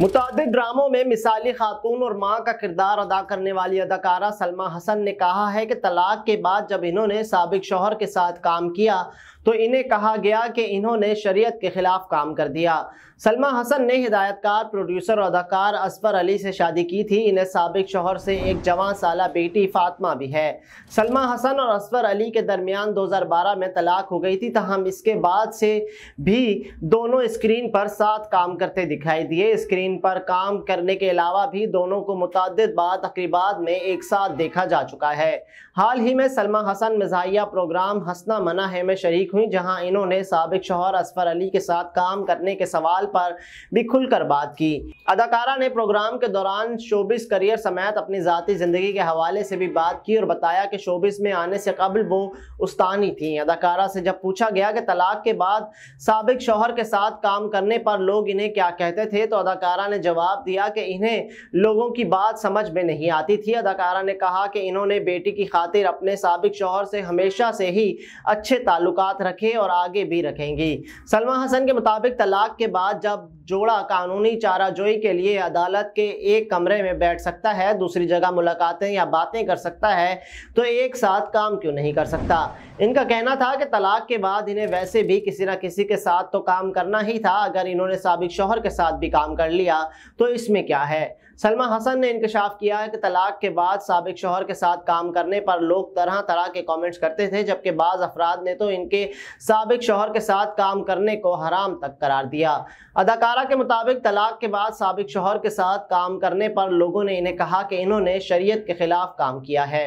मुतद ड्रामों में मिसाली खातून और माँ का किरदार अदा करने वाली अदाकारा सलमा हसन ने कहा है कि तलाक के बाद जब इन्होंने सबक शोहर के साथ काम किया तो इन्हें कहा गया कि इन्होंने शरीयत के ख़िलाफ़ काम कर दिया सलमा हसन ने हिदायतकार प्रोड्यूसर और अदाकार असफर अली से शादी की थी इन्हें सबक शोहर से एक जवान साला बेटी फातमा भी है सलमा हसन और असफर अली के दरमियान दो हज़ार बारह में तलाक हो गई थी तहम तो इसके बाद से भी दोनों स्क्रीन पर साथ काम करते दिखाई दिए स्क्रीन स्क्रीन पर काम करने के अलावा भी दोनों को मुतद बार तकरीबा में एक साथ देखा जा चुका है हाल ही में सलमा हसन मजाहिया प्रोग्राम हसना मना है में शरीक हुई जहां इन्होंने सबक शोहर असफर अली के साथ काम करने के सवाल पर भी खुलकर बात की अदाकारा ने प्रोग्राम के दौरान शोबिस करियर समेत अपनी ज़ाती ज़िंदगी के हवाले से भी बात की और बताया कि शोबिस में आने से कबल वो उस्तानी थी अदाकारा से जब पूछा गया कि तलाक के बाद सबक शोहर के साथ काम करने पर लोग इन्हें क्या कहते थे तो अदाकारा अदाकारा ने जवाब दिया कि इन्हें लोगों की बात समझ में नहीं आती थी अदाकारा ने कहा कि इन्होंने बेटी की खातिर अपने सबक शोहर से हमेशा से ही अच्छे ताल्लुक रखे और आगे भी रखेंगी सलमा हसन के मुताबिक तलाक के बाद जब जोड़ा कानूनी चाराजोई के लिए अदालत के एक कमरे में बैठ सकता है दूसरी जगह मुलाकातें या बातें कर सकता है तो एक साथ काम क्यों नहीं कर सकता इनका कहना था कि तलाक के बाद इन्हें वैसे भी किसी ना किसी के साथ तो काम करना ही था अगर इन्होंने सबक शोहर के साथ भी काम कर लिया लिया तो इसमें क्या है सलमा हसन ने इंकशाफ किया है कि तलाक के बाद सबक शोहर के साथ काम करने पर लोग तरह तरह के कमेंट्स करते थे जबकि बाज़ अफराद ने तो इनके सबक शोहर के साथ काम करने को हराम तक करार दिया अदाकारा के मुताबिक तलाक के बाद सबक शोहर के साथ काम करने पर लोगों ने इन्हें कहा कि इन्होंने शरीयत के ख़िलाफ़ काम किया है